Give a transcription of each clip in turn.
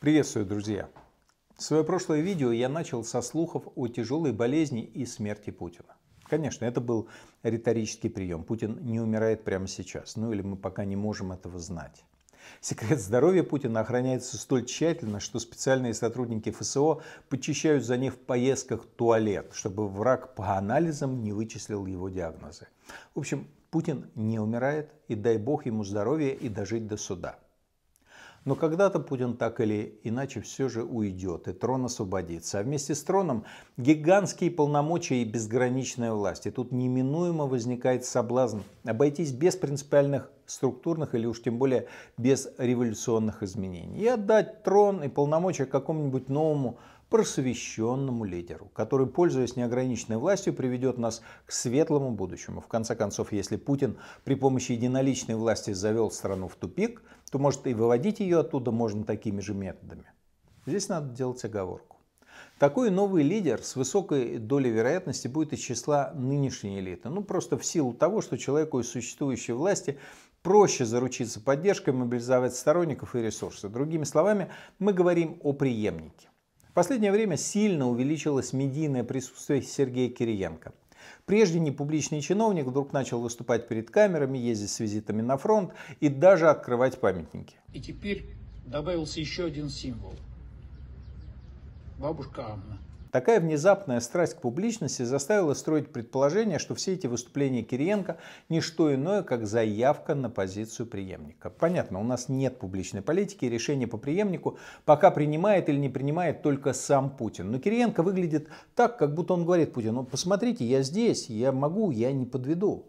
Приветствую, друзья! Свое прошлое видео я начал со слухов о тяжелой болезни и смерти Путина. Конечно, это был риторический прием. Путин не умирает прямо сейчас, ну или мы пока не можем этого знать. Секрет здоровья Путина охраняется столь тщательно, что специальные сотрудники ФСО подчищают за них в поездках туалет, чтобы враг по анализам не вычислил его диагнозы. В общем, Путин не умирает, и дай бог ему здоровья и дожить до суда. Но когда-то Путин так или иначе все же уйдет, и трон освободится. А вместе с троном гигантские полномочия и безграничная власть. И тут неминуемо возникает соблазн обойтись без принципиальных структурных или уж тем более без революционных изменений. И отдать трон и полномочия какому-нибудь новому просвещенному лидеру, который, пользуясь неограниченной властью, приведет нас к светлому будущему. В конце концов, если Путин при помощи единоличной власти завел страну в тупик, то, может, и выводить ее оттуда можно такими же методами. Здесь надо делать оговорку. Такой новый лидер с высокой долей вероятности будет из числа нынешней элиты. Ну просто в силу того, что человеку из существующей власти проще заручиться поддержкой, мобилизовать сторонников и ресурсы. Другими словами, мы говорим о преемнике. В последнее время сильно увеличилось медийное присутствие Сергея Кириенко. Прежде не публичный чиновник вдруг начал выступать перед камерами, ездить с визитами на фронт и даже открывать памятники. И теперь добавился еще один символ – бабушка Анна. Такая внезапная страсть к публичности заставила строить предположение, что все эти выступления Кириенко – не что иное, как заявка на позицию преемника. Понятно, у нас нет публичной политики, и решение по преемнику пока принимает или не принимает только сам Путин. Но Кириенко выглядит так, как будто он говорит Путину, «Ну, посмотрите, я здесь, я могу, я не подведу.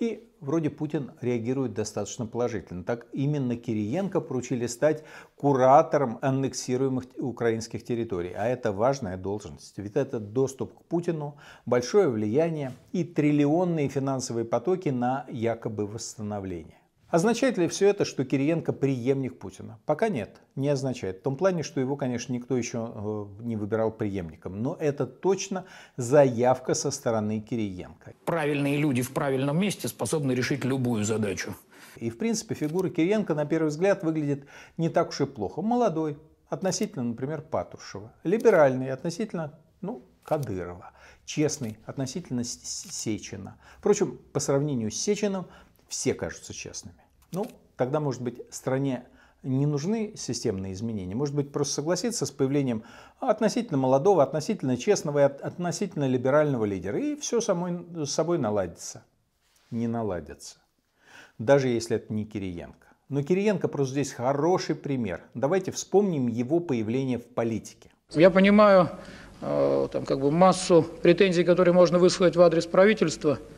И вроде Путин реагирует достаточно положительно. Так именно Кириенко поручили стать куратором аннексируемых украинских территорий. А это важная должность. Ведь это доступ к Путину, большое влияние и триллионные финансовые потоки на якобы восстановление. Означает ли все это, что Кириенко преемник Путина? Пока нет, не означает. В том плане, что его, конечно, никто еще э, не выбирал преемником. Но это точно заявка со стороны Кириенко. Правильные люди в правильном месте способны решить любую задачу. И, в принципе, фигура Кириенко, на первый взгляд, выглядит не так уж и плохо. Молодой, относительно, например, Патрушева. Либеральный, относительно, ну, Кадырова. Честный, относительно Сечина. Впрочем, по сравнению с Сечиным, все кажутся честными. Ну, тогда, может быть, стране не нужны системные изменения. Может быть, просто согласиться с появлением относительно молодого, относительно честного и относительно либерального лидера. И все самой, собой наладится. Не наладится. Даже если это не Кириенко. Но Кириенко просто здесь хороший пример. Давайте вспомним его появление в политике. Я понимаю э, там, как бы массу претензий, которые можно высказать в адрес правительства –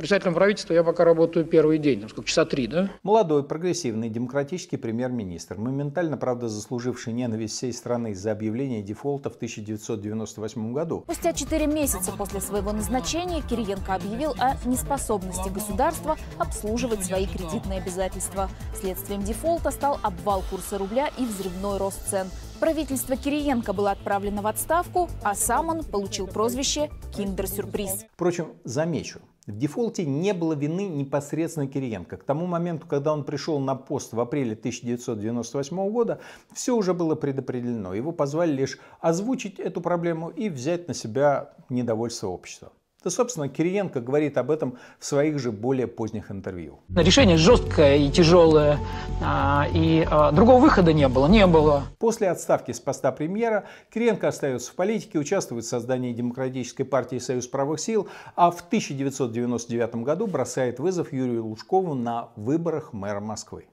Председателем правительства я пока работаю первый день, там сколько, часа три, да? Молодой, прогрессивный, демократический премьер-министр, моментально, правда, заслуживший ненависть всей страны за объявление дефолта в 1998 году. Спустя четыре месяца после своего назначения Кириенко объявил о неспособности государства обслуживать свои кредитные обязательства. Следствием дефолта стал обвал курса рубля и взрывной рост цен. Правительство Кириенко было отправлено в отставку, а сам он получил прозвище «Киндер-сюрприз». Впрочем, замечу, в дефолте не было вины непосредственно Кириенко. К тому моменту, когда он пришел на пост в апреле 1998 года, все уже было предопределено. Его позвали лишь озвучить эту проблему и взять на себя недовольство общества. Да, собственно, Кириенко говорит об этом в своих же более поздних интервью. Решение жесткое и тяжелое, а, и а, другого выхода не было, не было. После отставки с поста премьера Кириенко остается в политике, участвует в создании Демократической партии «Союз правых сил», а в 1999 году бросает вызов Юрию Лужкову на выборах мэра Москвы.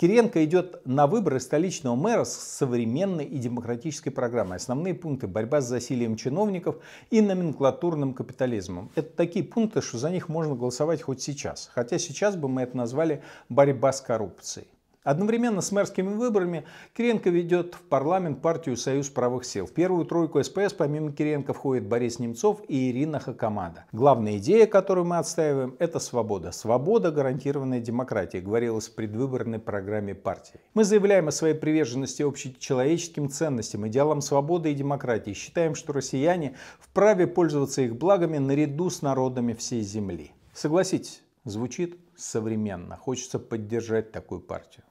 Киренко идет на выборы столичного мэра с современной и демократической программой. Основные пункты – борьба с засилием чиновников и номенклатурным капитализмом. Это такие пункты, что за них можно голосовать хоть сейчас. Хотя сейчас бы мы это назвали борьба с коррупцией. Одновременно с мэрскими выборами Киренко ведет в парламент партию «Союз правых сил». В первую тройку СПС помимо Киренко входят Борис Немцов и Ирина Хакамада. Главная идея, которую мы отстаиваем, это свобода. Свобода – гарантированная демократией, говорилось в предвыборной программе партии. Мы заявляем о своей приверженности общечеловеческим ценностям, идеалам свободы и демократии. Считаем, что россияне вправе пользоваться их благами наряду с народами всей Земли. Согласитесь, звучит современно. Хочется поддержать такую партию.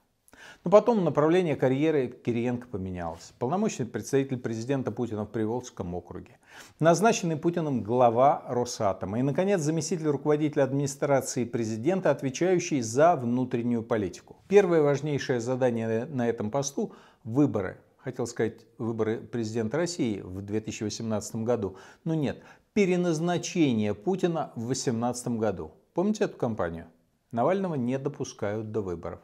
Но потом направление карьеры Кириенко поменялось. Полномочный представитель президента Путина в Приволжском округе. Назначенный Путиным глава Росатома. И, наконец, заместитель руководителя администрации президента, отвечающий за внутреннюю политику. Первое важнейшее задание на этом посту – выборы. Хотел сказать выборы президента России в 2018 году, но нет, переназначение Путина в 2018 году. Помните эту кампанию? Навального не допускают до выборов.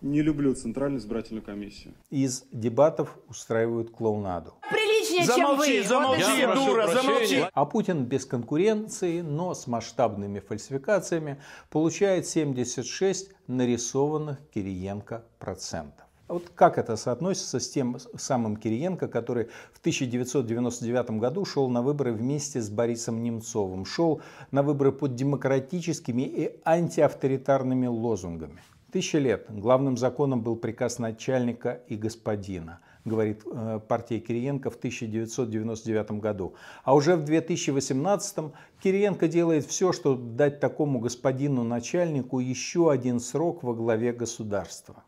Не люблю Центральную избирательную комиссию. Из дебатов устраивают клоунаду. Приличнее, замолчи, чем вы. Замолчи, вот дура, замолчи. А Путин без конкуренции, но с масштабными фальсификациями получает 76 нарисованных Кириенко процентов. А вот как это соотносится с тем самым Кириенко, который в 1999 году шел на выборы вместе с Борисом Немцовым, шел на выборы под демократическими и антиавторитарными лозунгами? Тысяча лет главным законом был приказ начальника и господина, говорит э, партия Кириенко в 1999 году. А уже в 2018 Кириенко делает все, чтобы дать такому господину начальнику еще один срок во главе государства.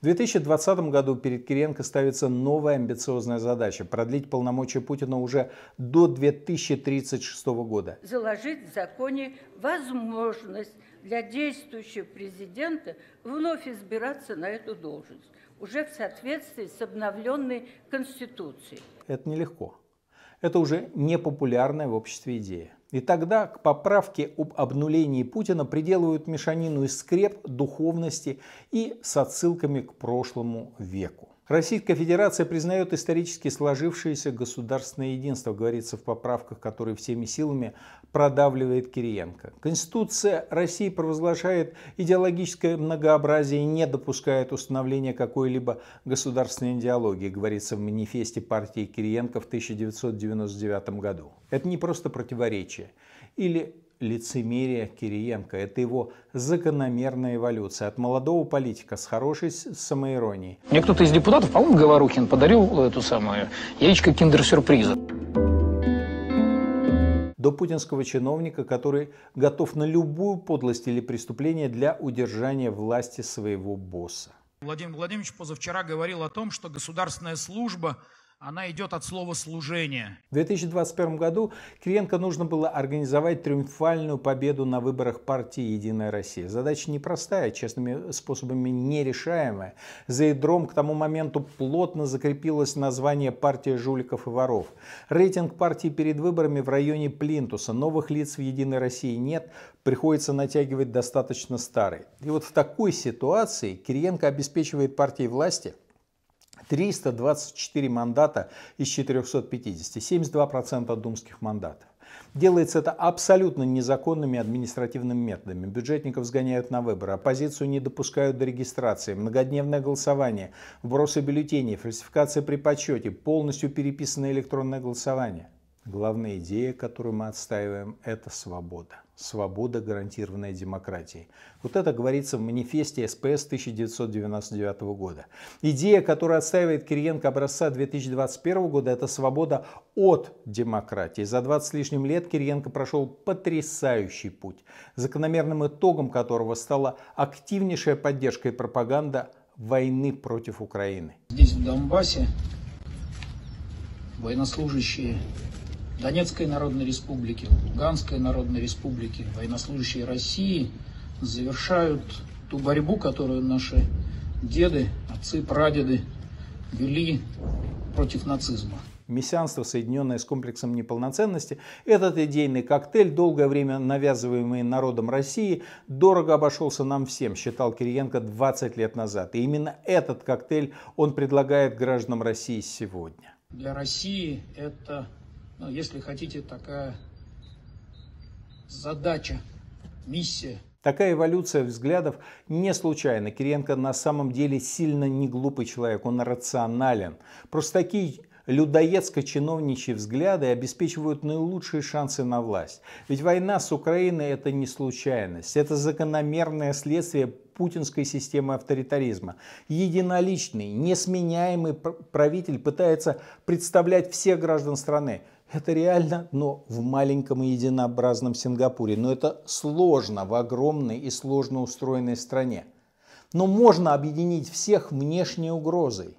В 2020 году перед Кириенко ставится новая амбициозная задача – продлить полномочия Путина уже до 2036 года. Заложить в законе возможность для действующего президента вновь избираться на эту должность, уже в соответствии с обновленной Конституцией. Это нелегко. Это уже непопулярная в обществе идея. И тогда к поправке об обнулении Путина приделывают мешанину из скреп, духовности и с отсылками к прошлому веку. Российская Федерация признает исторически сложившееся государственное единство, говорится в поправках, которые всеми силами продавливает Кириенко. Конституция России провозглашает идеологическое многообразие и не допускает установления какой-либо государственной идеологии, говорится в манифесте партии Кириенко в 1999 году. Это не просто противоречие или лицемерия Кириенко, это его закономерная эволюция от молодого политика с хорошей самоиронией. Мне кто-то из депутатов, по-моему, Говорухин, подарил эту самую яичко киндер-сюрприза до путинского чиновника, который готов на любую подлость или преступление для удержания власти своего босса. Владимир Владимирович позавчера говорил о том, что государственная служба она идет от слова «служение». В 2021 году Кириенко нужно было организовать триумфальную победу на выборах партии «Единая Россия». Задача непростая, честными способами нерешаемая. За ядром к тому моменту плотно закрепилось название «Партия жуликов и воров». Рейтинг партии перед выборами в районе Плинтуса. Новых лиц в «Единой России» нет, приходится натягивать достаточно старый. И вот в такой ситуации Кириенко обеспечивает партии власти – 324 мандата из 450, 72% думских мандатов. Делается это абсолютно незаконными административными методами. Бюджетников сгоняют на выборы, оппозицию не допускают до регистрации, многодневное голосование, вбросы бюллетеней, фальсификация при подсчете, полностью переписанное электронное голосование. Главная идея, которую мы отстаиваем, это свобода свобода, гарантированная демократией. Вот это говорится в манифесте СПС 1999 года. Идея, которую отстаивает Кириенко образца 2021 года, это свобода от демократии. За 20 с лишним лет Кириенко прошел потрясающий путь, закономерным итогом которого стала активнейшая поддержка и пропаганда войны против Украины. Здесь, в Донбассе, военнослужащие Донецкой Народной Республики, Луганской Народной Республики, военнослужащие России завершают ту борьбу, которую наши деды, отцы, прадеды вели против нацизма мессианство, соединенное с комплексом неполноценности, этот идейный коктейль, долгое время навязываемый народом России, дорого обошелся нам всем, считал Кириенко 20 лет назад. И именно этот коктейль он предлагает гражданам России сегодня. Для России это но ну, если хотите, такая задача, миссия. Такая эволюция взглядов не случайна. Кириенко на самом деле сильно не глупый человек, он рационален. Просто такие людоедско-чиновничьи взгляды обеспечивают наилучшие шансы на власть. Ведь война с Украиной это не случайность, это закономерное следствие путинской системы авторитаризма. Единоличный, несменяемый правитель пытается представлять всех граждан страны, это реально, но в маленьком и единообразном Сингапуре. Но это сложно в огромной и сложно устроенной стране. Но можно объединить всех внешней угрозой,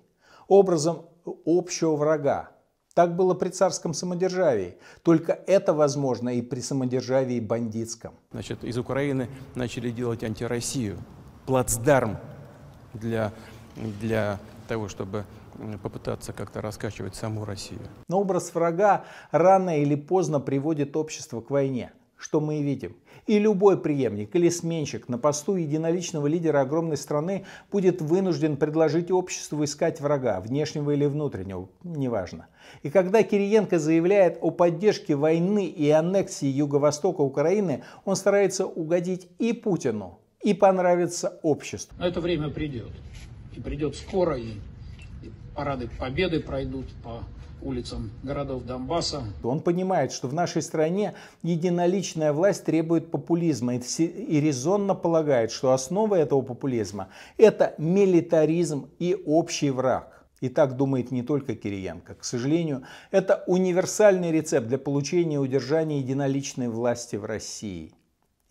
образом общего врага. Так было при царском самодержавии. Только это возможно и при самодержавии бандитском. Значит, из Украины начали делать антироссию. Плацдарм для, для того, чтобы попытаться как-то раскачивать саму Россию. Но образ врага рано или поздно приводит общество к войне, что мы и видим. И любой преемник или сменщик на посту единоличного лидера огромной страны будет вынужден предложить обществу искать врага, внешнего или внутреннего, неважно. И когда Кириенко заявляет о поддержке войны и аннексии Юго-Востока Украины, он старается угодить и Путину, и понравиться обществу. Но это время придет. И придет скоро, и парады победы пройдут по улицам городов Донбасса. Он понимает, что в нашей стране единоличная власть требует популизма и резонно полагает, что основа этого популизма – это милитаризм и общий враг. И так думает не только Кириенко. К сожалению, это универсальный рецепт для получения и удержания единоличной власти в России.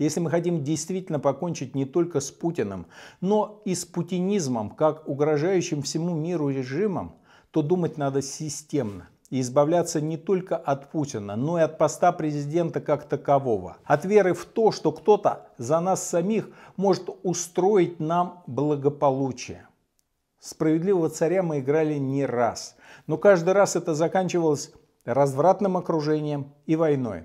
Если мы хотим действительно покончить не только с Путиным, но и с путинизмом, как угрожающим всему миру режимом, то думать надо системно и избавляться не только от Путина, но и от поста президента как такового. От веры в то, что кто-то за нас самих может устроить нам благополучие. Справедливого царя мы играли не раз, но каждый раз это заканчивалось развратным окружением и войной.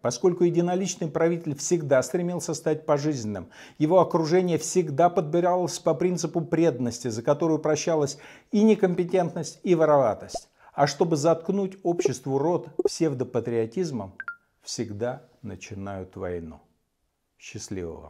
Поскольку единоличный правитель всегда стремился стать пожизненным, его окружение всегда подбиралось по принципу преданности, за которую прощалась и некомпетентность, и вороватость. А чтобы заткнуть обществу рот псевдопатриотизмом, всегда начинают войну. Счастливого!